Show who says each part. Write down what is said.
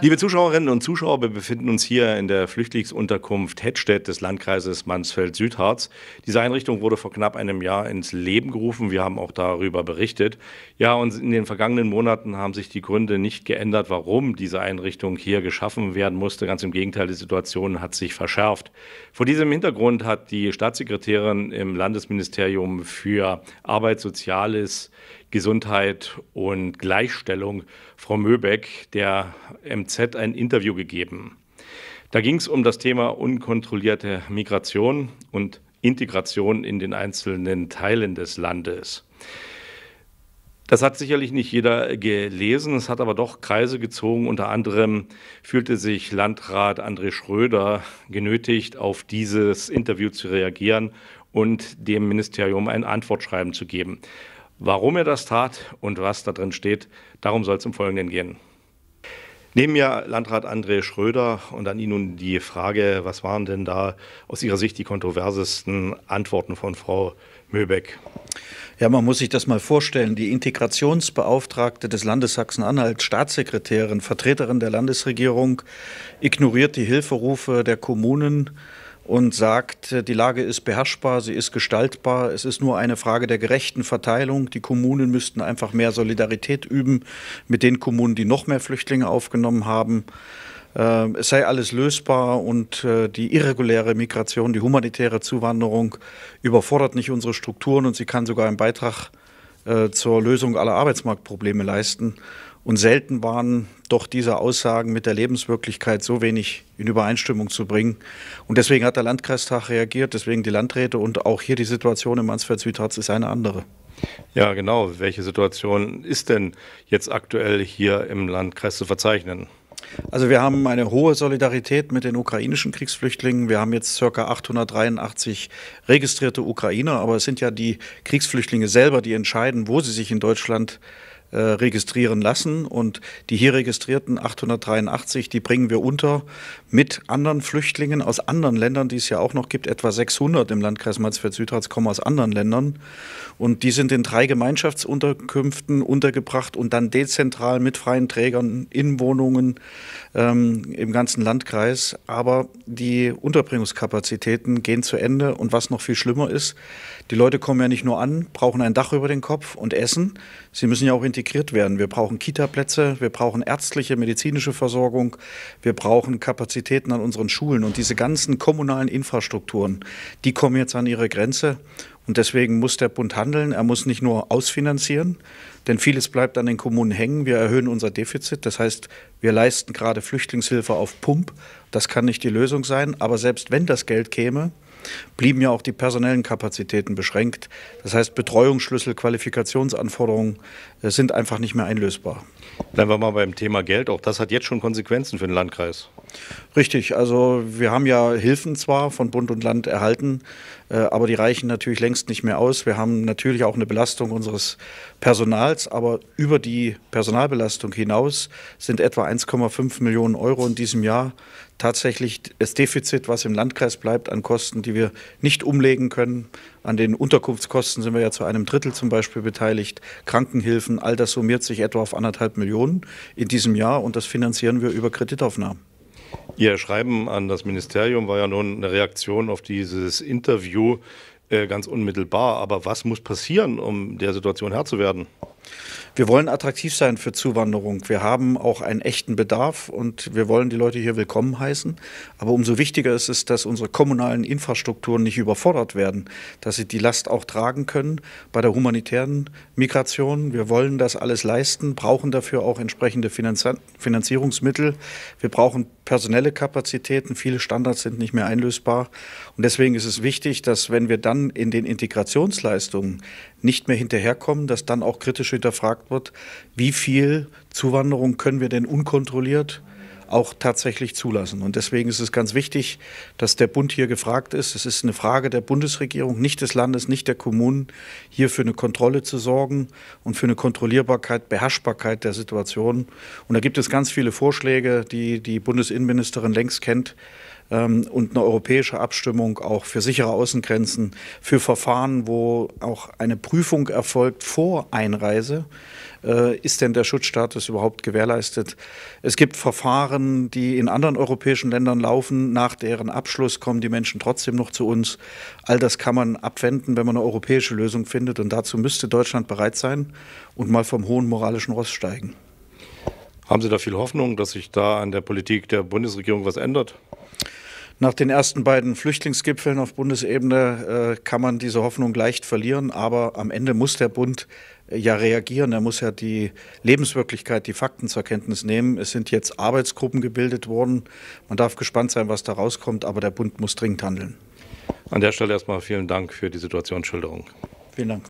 Speaker 1: Liebe Zuschauerinnen und Zuschauer, wir befinden uns hier in der Flüchtlingsunterkunft Hettstedt des Landkreises Mansfeld-Südharz. Diese Einrichtung wurde vor knapp einem Jahr ins Leben gerufen. Wir haben auch darüber berichtet. Ja, und in den vergangenen Monaten haben sich die Gründe nicht geändert, warum diese Einrichtung hier geschaffen werden musste. Ganz im Gegenteil, die Situation hat sich verschärft. Vor diesem Hintergrund hat die Staatssekretärin im Landesministerium für Arbeit, Soziales, Gesundheit und Gleichstellung, Frau Möbeck, der MZ ein Interview gegeben. Da ging es um das Thema unkontrollierte Migration und Integration in den einzelnen Teilen des Landes. Das hat sicherlich nicht jeder gelesen, es hat aber doch Kreise gezogen. Unter anderem fühlte sich Landrat André Schröder genötigt, auf dieses Interview zu reagieren und dem Ministerium ein Antwortschreiben zu geben. Warum er das tat und was da drin steht, darum soll es im Folgenden gehen. Neben mir Landrat André Schröder und an ihn nun die Frage, was waren denn da aus Ihrer Sicht die kontroversesten
Speaker 2: Antworten von Frau Möbeck? Ja, man muss sich das mal vorstellen. Die Integrationsbeauftragte des Landes Sachsen-Anhalt, Staatssekretärin, Vertreterin der Landesregierung, ignoriert die Hilferufe der Kommunen, und sagt, äh, die Lage ist beherrschbar, sie ist gestaltbar, es ist nur eine Frage der gerechten Verteilung. Die Kommunen müssten einfach mehr Solidarität üben mit den Kommunen, die noch mehr Flüchtlinge aufgenommen haben. Äh, es sei alles lösbar und äh, die irreguläre Migration, die humanitäre Zuwanderung überfordert nicht unsere Strukturen und sie kann sogar einen Beitrag zur Lösung aller Arbeitsmarktprobleme leisten. Und selten waren doch diese Aussagen mit der Lebenswirklichkeit so wenig in Übereinstimmung zu bringen. Und deswegen hat der Landkreistag reagiert, deswegen die Landräte und auch hier die Situation im Mansfeld-Südharz ist eine andere.
Speaker 1: Ja, genau. Welche Situation ist denn jetzt aktuell hier im Landkreis zu verzeichnen? Also wir haben
Speaker 2: eine hohe Solidarität mit den ukrainischen Kriegsflüchtlingen. Wir haben jetzt ca. 883 registrierte Ukrainer, aber es sind ja die Kriegsflüchtlinge selber, die entscheiden, wo sie sich in Deutschland äh, äh, registrieren lassen. Und die hier registrierten 883, die bringen wir unter mit anderen Flüchtlingen aus anderen Ländern, die es ja auch noch gibt. Etwa 600 im Landkreis Mansfeld-Südharz kommen aus anderen Ländern. Und die sind in drei Gemeinschaftsunterkünften untergebracht und dann dezentral mit freien Trägern in Wohnungen ähm, im ganzen Landkreis. Aber die Unterbringungskapazitäten gehen zu Ende. Und was noch viel schlimmer ist, die Leute kommen ja nicht nur an, brauchen ein Dach über den Kopf und Essen. Sie müssen ja auch in integriert werden. Wir brauchen Kitaplätze, wir brauchen ärztliche, medizinische Versorgung, wir brauchen Kapazitäten an unseren Schulen und diese ganzen kommunalen Infrastrukturen, die kommen jetzt an ihre Grenze und deswegen muss der Bund handeln. Er muss nicht nur ausfinanzieren, denn vieles bleibt an den Kommunen hängen. Wir erhöhen unser Defizit. Das heißt, wir leisten gerade Flüchtlingshilfe auf Pump. Das kann nicht die Lösung sein. Aber selbst wenn das Geld käme, blieben ja auch die personellen Kapazitäten beschränkt. Das heißt, Betreuungsschlüssel, Qualifikationsanforderungen äh, sind einfach nicht mehr einlösbar. Bleiben wir mal beim Thema Geld. Auch das hat jetzt schon Konsequenzen für den Landkreis. Richtig. Also wir haben ja Hilfen zwar von Bund und Land erhalten, äh, aber die reichen natürlich längst nicht mehr aus. Wir haben natürlich auch eine Belastung unseres Personals, aber über die Personalbelastung hinaus sind etwa 1,5 Millionen Euro in diesem Jahr tatsächlich das Defizit, was im Landkreis bleibt an Kosten, die die wir nicht umlegen können. An den Unterkunftskosten sind wir ja zu einem Drittel zum Beispiel beteiligt. Krankenhilfen, all das summiert sich etwa auf anderthalb Millionen in diesem Jahr und das finanzieren wir über Kreditaufnahmen.
Speaker 1: Ihr Schreiben an das Ministerium war ja nun eine Reaktion auf dieses Interview
Speaker 2: äh, ganz unmittelbar. Aber was muss passieren, um der Situation Herr zu werden? Wir wollen attraktiv sein für Zuwanderung. Wir haben auch einen echten Bedarf und wir wollen die Leute hier willkommen heißen. Aber umso wichtiger ist es, dass unsere kommunalen Infrastrukturen nicht überfordert werden, dass sie die Last auch tragen können bei der humanitären Migration. Wir wollen das alles leisten, brauchen dafür auch entsprechende Finanzierungsmittel. Wir brauchen personelle Kapazitäten. Viele Standards sind nicht mehr einlösbar. Und deswegen ist es wichtig, dass wenn wir dann in den Integrationsleistungen nicht mehr hinterherkommen, dass dann auch kritische hinterfragt wird, wie viel Zuwanderung können wir denn unkontrolliert auch tatsächlich zulassen. Und deswegen ist es ganz wichtig, dass der Bund hier gefragt ist. Es ist eine Frage der Bundesregierung, nicht des Landes, nicht der Kommunen, hier für eine Kontrolle zu sorgen und für eine Kontrollierbarkeit, Beherrschbarkeit der Situation. Und da gibt es ganz viele Vorschläge, die die Bundesinnenministerin längst kennt. Ähm, und eine europäische Abstimmung auch für sichere Außengrenzen, für Verfahren, wo auch eine Prüfung erfolgt vor Einreise. Äh, ist denn der Schutzstatus überhaupt gewährleistet? Es gibt Verfahren, die in anderen europäischen Ländern laufen. Nach deren Abschluss kommen die Menschen trotzdem noch zu uns. All das kann man abwenden, wenn man eine europäische Lösung findet. Und dazu müsste Deutschland bereit sein und mal vom hohen moralischen Ross steigen.
Speaker 1: Haben Sie da viel Hoffnung, dass sich da an der Politik der Bundesregierung was ändert?
Speaker 2: Nach den ersten beiden Flüchtlingsgipfeln auf Bundesebene äh, kann man diese Hoffnung leicht verlieren, aber am Ende muss der Bund äh, ja reagieren. Er muss ja die Lebenswirklichkeit, die Fakten zur Kenntnis nehmen. Es sind jetzt Arbeitsgruppen gebildet worden. Man darf gespannt sein, was da rauskommt, aber der Bund muss dringend handeln.
Speaker 1: An der Stelle erstmal vielen Dank für die Situationsschilderung.
Speaker 2: Vielen Dank.